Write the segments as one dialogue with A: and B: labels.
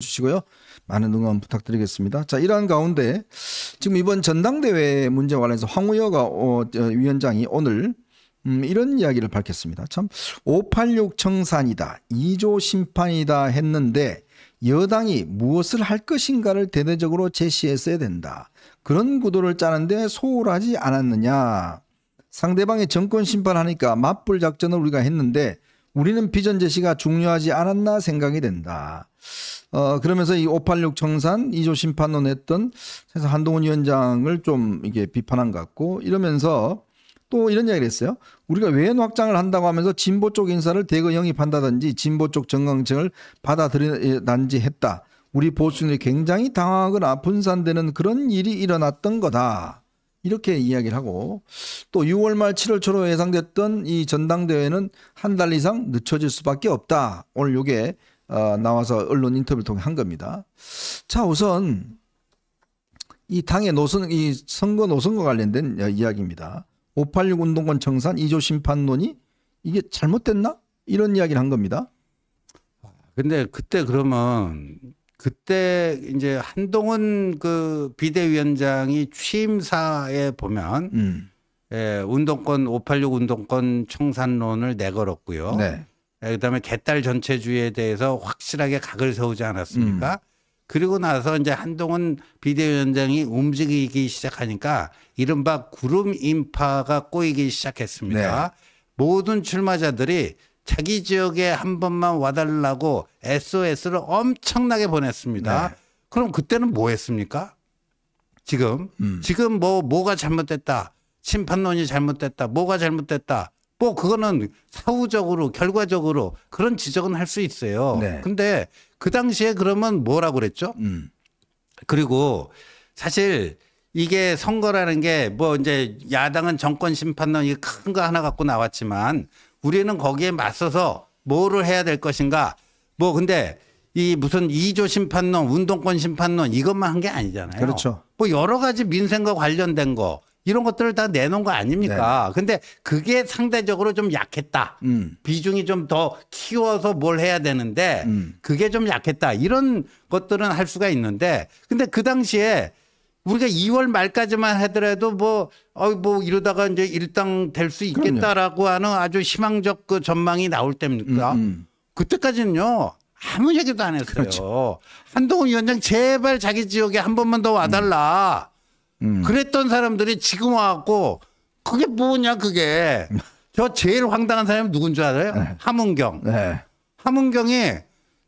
A: 주시고요. 많은 응원 부탁드리겠습니다. 자, 이러한 가운데 지금 이번 전당대회 문제와 관련해서 황우여가 어, 위원장이 오늘 음, 이런 이야기를 밝혔습니다. 참, 586 청산이다, 2조 심판이다 했는데 여당이 무엇을 할 것인가를 대대적으로 제시했어야 된다. 그런 구도를 짜는데 소홀하지 않았느냐. 상대방의 정권 심판하니까 맞불 작전을 우리가 했는데 우리는 비전 제시가 중요하지 않았나 생각이 된다. 어, 그러면서 이 586 청산 2조 심판론 했던 그래서 한동훈 위원장을 좀 이게 비판한 것 같고 이러면서 또 이런 이야기를 했어요. 우리가 외연 확장을 한다고 하면서 진보 쪽 인사를 대거 영입한다든지 진보 쪽 정강층을 받아들인단지 했다. 우리 보수인이 굉장히 당황하거나 분산되는 그런 일이 일어났던 거다. 이렇게 이야기를 하고 또 6월 말 7월 초로 예상됐던 이 전당대회는 한 달 이상 늦춰질 수밖에 없다. 오늘 요게 어, 나와서 언론 인터뷰를 통해 한 겁니다. 자, 우선 이 당의 노선, 이 선거 노선과 관련된 이야기입니다. 586 운동권 청산 2조 심판론이 이게 잘못됐나? 이런 이야기를 한 겁니다. 근데
B: 그때 그러면 그때 이제 한동훈 그 비대위원장이 취임사에 보면 음. 예, 운동권 586 운동권 청산론을 내걸었고요. 네. 예, 그다음에 개딸 전체주의에 대해서 확실하게 각을 세우지 않았습니까? 음. 그리고 나서 이제 한동훈 비대위원장이 움직이기 시작하니까 이른바 구름 인파가 꼬이기 시작했습니다. 네. 모든 출마자들이 자기 지역에 한 번만 와달라고 SOS를 엄청나게 보냈습니다. 네. 그럼 그때는 뭐 했습니까? 지금 음. 지금 뭐 뭐가 잘못됐다. 심판론이 잘못됐다. 뭐가 잘못됐다. 뭐 그거는 사후적으로 결과적으로 그런 지적은 할 수 있어요. 네. 근데 그 당시에 그러면 뭐라고 그랬죠? 음. 그리고 사실 이게 선거라는 게 뭐 이제 야당은 정권 심판론 이큰 거 하나 갖고 나왔지만 우리는 거기에 맞서서 뭐를 해야 될 것인가. 뭐 근데 이 무슨 이조 심판론, 운동권 심판론 이것만 한 게 아니잖아요. 그렇죠. 뭐 여러 가지 민생과 관련된 거 이런 것들을 다 내놓은 거 아닙니까? 네. 근데 그게 상대적으로 좀 약했다. 음. 비중이 좀 더 키워서 뭘 해야 되는데 음. 그게 좀 약했다. 이런 것들은 할 수가 있는데 근데 그 당시에 우리가 2월 말까지만 하더라도 뭐, 어, 뭐 이러다가 이제 일당 될 수 있겠다라고 그럼요. 하는 아주 희망적 그 전망이 나올 때입니까? 음, 음. 그때까지는요. 아무 얘기도 안 했어요. 그렇죠. 한동훈 위원장 제발 자기 지역에 한 번만 더 와달라. 음. 음. 그랬던 사람들이 지금 와갖고 그게 뭐냐 그게. 저 제일 황당한 사람이 누군 줄 알아요? 네. 함은경. 네. 함은경이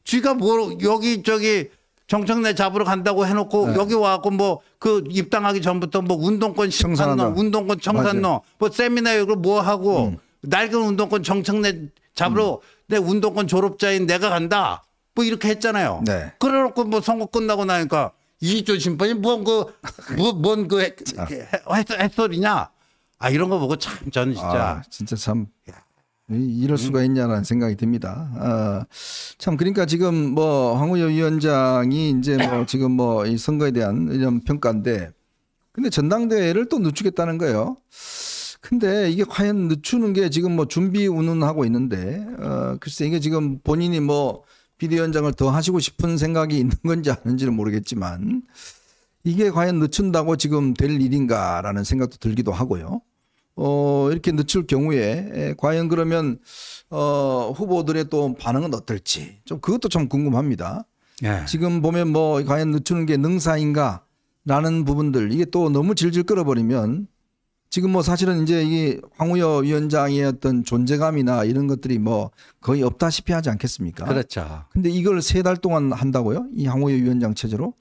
B: 쥐가 뭐 여기 저기 정청래 잡으러 간다고 해놓고 네. 여기 와갖고 뭐 그 입당하기 전부터 뭐 운동권 청산노, 운동권 청산노, 뭐 세미나 이을뭐 하고 음. 낡은 운동권 정청래 잡으러 음. 내 운동권 졸업자인 내가 간다. 뭐 이렇게 했잖아요. 네. 그래놓고 뭐 선거 끝나고 나니까 이조 심판이 뭔그뭔그 뭐, 그 아. 햇소리냐? 아 이런 거 보고 참 저는 진짜 아,
A: 진짜 참 야. 이럴 음. 수가 있냐라는 생각이 듭니다. 아, 참 그러니까 지금 뭐 황우여 위원장이 이제 뭐 지금 뭐 이 선거에 대한 이런 평가인데 근데 전당대회를 또 늦추겠다는 거예요. 근데 이게 과연 늦추는 게 지금 뭐 준비 운운하고 있는데 어, 글쎄 이게 지금 본인이 뭐 비대위원장을 더 하시고 싶은 생각이 있는 건지 아닌지는 모르겠지만 이게 과연 늦춘다고 지금 될 일인가라는 생각도 들기도 하고요. 어, 이렇게 늦출 경우에 과연 그러면 어, 후보들의 또 반응은 어떨지 좀 그것도 좀 궁금합니다. 네. 지금 보면 뭐 과연 늦추는 게 능사인가 라는 부분들 이게 또 너무 질질 끌어버리면 지금 뭐 사실은 이제 이게 황우여 위원장의 어떤 존재감이나 이런 것들이 뭐 거의 없다시피 하지 않겠습니까? 그렇죠. 근데 이걸 세 달 동안 한다고요? 이 황우여 위원장 체제로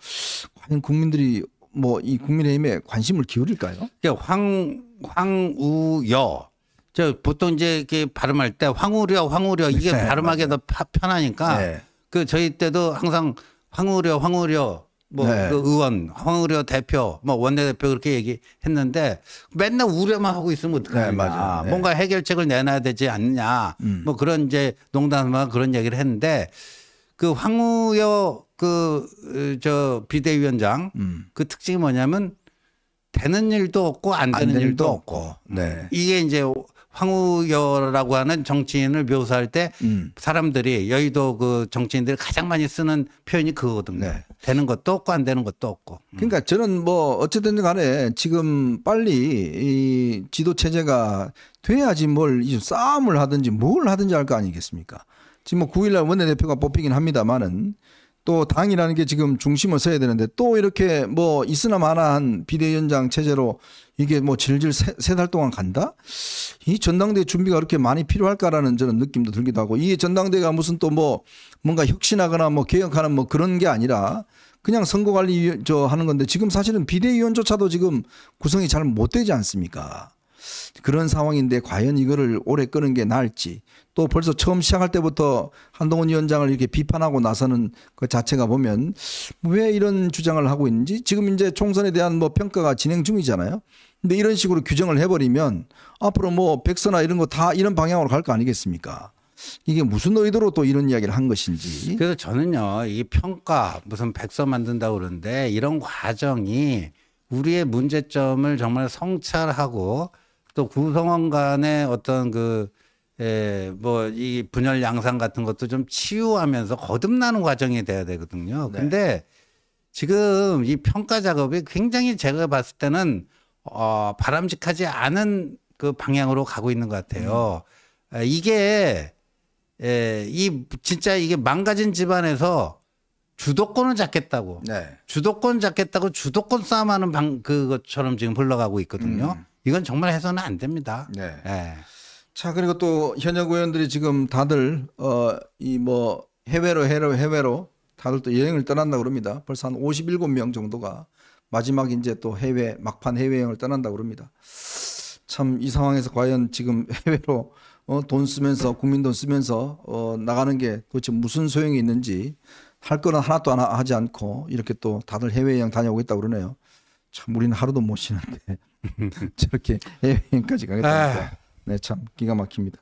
A: 과연 국민들이 뭐이 국민의힘에 관심을 기울일까요?
B: 그러니까 황 황우여 저 보통 이제 이렇게 발음할 때 황우려 황우려 네, 이게 네, 발음하기 더 편하니까 네. 그 저희 때도 항상 황우려 황우려 뭐 네. 그 의원 황우려 대표 뭐 원내대표 그렇게 얘기했는데 맨날 우려만 하고 있으면 어떡하냐 네, 아, 네. 뭔가 해결책을 내놔야 되지 않느냐 음. 뭐 그런 이제 농담만 그런 얘기를 했는데 그 황우여 그 저 비대위원장 음. 그 특징이 뭐냐면 되는 일도 없고 안 되는, 안 되는 일도 없고 네. 이게 이제 황우여라고 하는 정치인을 묘사할 때 음. 사람들이 여의도 그 정치인들이 가장 많이 쓰는 표현이 그거거든요. 네. 되는 것도 없고 안 되는 것도
A: 없고. 음. 그러니까 저는 뭐 어쨌든 간에 지금 빨리 이 지도 체제가 돼야지 뭘 싸움을 하든지 뭘 하든지 할 거 아니겠습니까? 지금 뭐 9일날 원내대표가 뽑히긴 합니다만은 또 당이라는 게 지금 중심을 서야 되는데 또 이렇게 뭐 있으나 마나한 비대위원장 체제로 이게 뭐 질질 세 달 동안 간다? 이 전당대 준비가 그렇게 많이 필요할까라는 저는 느낌도 들기도 하고 이 전당대가 무슨 또 뭐 뭔가 혁신하거나 뭐 개혁하는 뭐 그런 게 아니라 그냥 선거관리 저 하는 건데 지금 사실은 비대위원조차도 지금 구성이 잘 못 되지 않습니까? 그런 상황인데 과연 이거를 오래 끄는 게 나을지 또 벌써 처음 시작할 때부터 한동훈 위원장을 이렇게 비판하고 나서는 그 자체가 보면 왜 이런 주장을 하고 있는지 지금 이제 총선에 대한 뭐 평가가 진행 중이잖아요. 근데 이런 식으로 규정을 해버리면 앞으로 뭐 백서나 이런 거 다 이런 방향으로 갈 거 아니겠습니까? 이게 무슨 의도로 또 이런 이야기를 한 것인지.
B: 그래서 저는요, 이 평가, 무슨 백서 만든다 그러는데 이런 과정이 우리의 문제점을 정말 성찰하고 또 구성원 간의 어떤 그 예, 뭐, 이 분열 양상 같은 것도 좀 치유하면서 거듭나는 과정이 돼야 되거든요. 네. 근데 지금 이 평가 작업이 굉장히 제가 봤을 때는 어, 바람직하지 않은 그 방향으로 가고 있는 것 같아요. 음. 이게, 예, 이, 진짜 이게 망가진 집안에서 주도권을 잡겠다고. 네. 주도권 잡겠다고 주도권 싸움하는 방, 그것처럼 지금 흘러가고
A: 있거든요. 음. 이건 정말 해서는 안 됩니다. 네. 네. 자 그리고 또 현역 의원들이 지금 다들 어이뭐 해외로 해외로 해외로 다들 또 여행을 떠난다 그럽니다. 벌써 한 57명 정도가 마지막 이제 또 해외 막판 해외 여행을 떠난다 그럽니다. 참 이 상황에서 과연 지금 해외로 어, 돈 쓰면서 국민 돈 쓰면서 어, 나가는 게 도대체 무슨 소용이 있는지 할 거는 하나도 하나 하지 않고 이렇게 또 다들 해외여행 다녀오겠다 그러네요. 참 우리는 하루도 못 쉬는데 저렇게 해외여행까지 가겠다니 아. 네, 참 기가 막힙니다.